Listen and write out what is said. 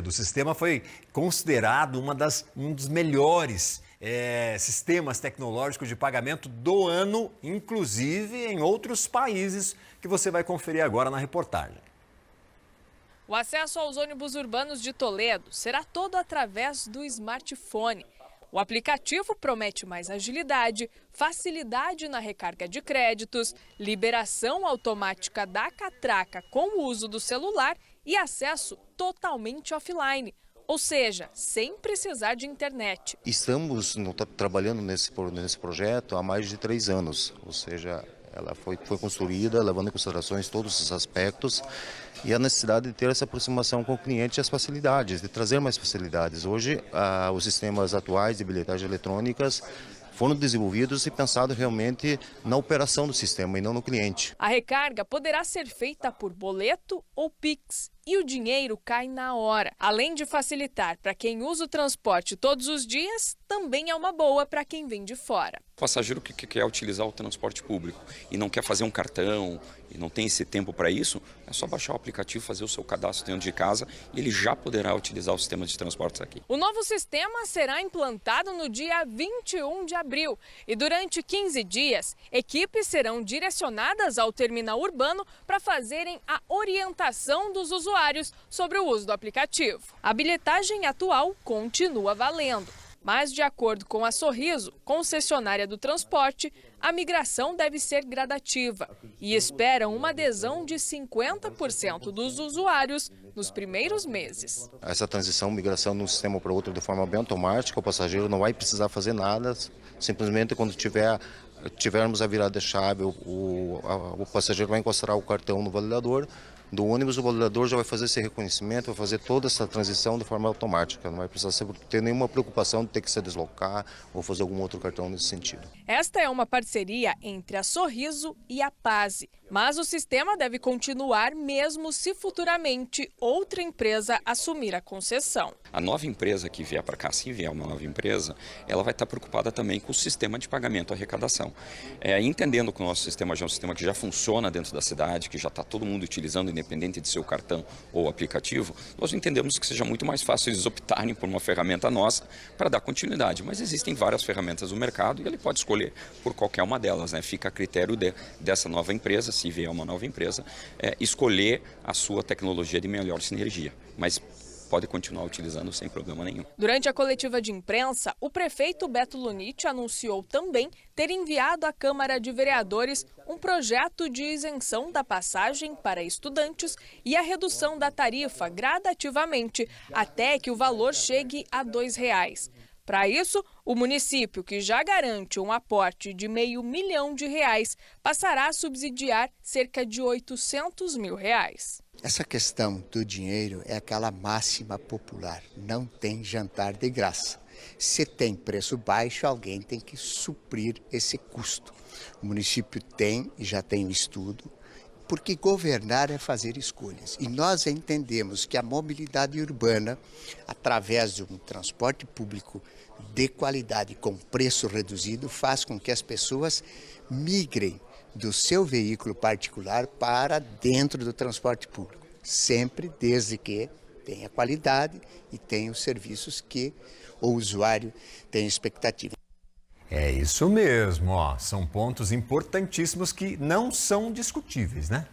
do sistema foi considerado uma das, um dos melhores é, sistemas tecnológicos de pagamento do ano, inclusive em outros países, que você vai conferir agora na reportagem. O acesso aos ônibus urbanos de Toledo será todo através do smartphone. O aplicativo promete mais agilidade, facilidade na recarga de créditos, liberação automática da catraca com o uso do celular e acesso totalmente offline, ou seja, sem precisar de internet. Estamos trabalhando nesse, nesse projeto há mais de três anos, ou seja, ela foi, foi construída levando em considerações todos os aspectos e a necessidade de ter essa aproximação com o cliente e as facilidades, de trazer mais facilidades. Hoje, ah, os sistemas atuais de bilhetagem eletrônicas foram desenvolvidos e pensados realmente na operação do sistema e não no cliente. A recarga poderá ser feita por boleto ou Pix e o dinheiro cai na hora. Além de facilitar para quem usa o transporte todos os dias, também é uma boa para quem vem de fora passageiro que, quer utilizar o transporte público e não quer fazer um cartão e não tem esse tempo para isso, é só baixar o aplicativo, fazer o seu cadastro dentro de casa e ele já poderá utilizar o sistema de transportes aqui. O novo sistema será implantado no dia 21 de abril e durante 15 dias, equipes serão direcionadas ao terminal urbano para fazerem a orientação dos usuários sobre o uso do aplicativo. A bilhetagem atual continua valendo. Mas, de acordo com a Sorriso, concessionária do transporte, a migração deve ser gradativa e esperam uma adesão de 50% dos usuários nos primeiros meses. Essa transição, migração de um sistema para outro de forma bem automática, o passageiro não vai precisar fazer nada, simplesmente quando tiver tivermos a virada-chave, o, o, o passageiro vai encostar o cartão no validador, do ônibus, o validador já vai fazer esse reconhecimento, vai fazer toda essa transição de forma automática. Não vai precisar ter nenhuma preocupação de ter que se deslocar ou fazer algum outro cartão nesse sentido. Esta é uma parceria entre a Sorriso e a Paz. Mas o sistema deve continuar mesmo se futuramente outra empresa assumir a concessão. A nova empresa que vier para cá, se vier uma nova empresa, ela vai estar tá preocupada também com o sistema de pagamento e arrecadação. É, entendendo que o nosso sistema já é um sistema que já funciona dentro da cidade, que já está todo mundo utilizando, independente de seu cartão ou aplicativo, nós entendemos que seja muito mais fácil eles optarem por uma ferramenta nossa para dar continuidade. Mas existem várias ferramentas no mercado e ele pode escolher por qualquer uma delas. Né? Fica a critério de, dessa nova empresa possível a é uma nova empresa é, escolher a sua tecnologia de melhor sinergia. Mas pode continuar utilizando sem problema nenhum. Durante a coletiva de imprensa, o prefeito Beto Lunite anunciou também ter enviado à Câmara de Vereadores um projeto de isenção da passagem para estudantes e a redução da tarifa gradativamente, até que o valor chegue a R$ reais. Para isso, o município, que já garante um aporte de meio milhão de reais, passará a subsidiar cerca de 800 mil reais. Essa questão do dinheiro é aquela máxima popular: não tem jantar de graça. Se tem preço baixo, alguém tem que suprir esse custo. O município tem e já tem um estudo porque governar é fazer escolhas. E nós entendemos que a mobilidade urbana, através de um transporte público de qualidade com preço reduzido, faz com que as pessoas migrem do seu veículo particular para dentro do transporte público, sempre desde que tenha qualidade e tenha os serviços que o usuário tem expectativa. É isso mesmo, ó. São pontos importantíssimos que não são discutíveis, né?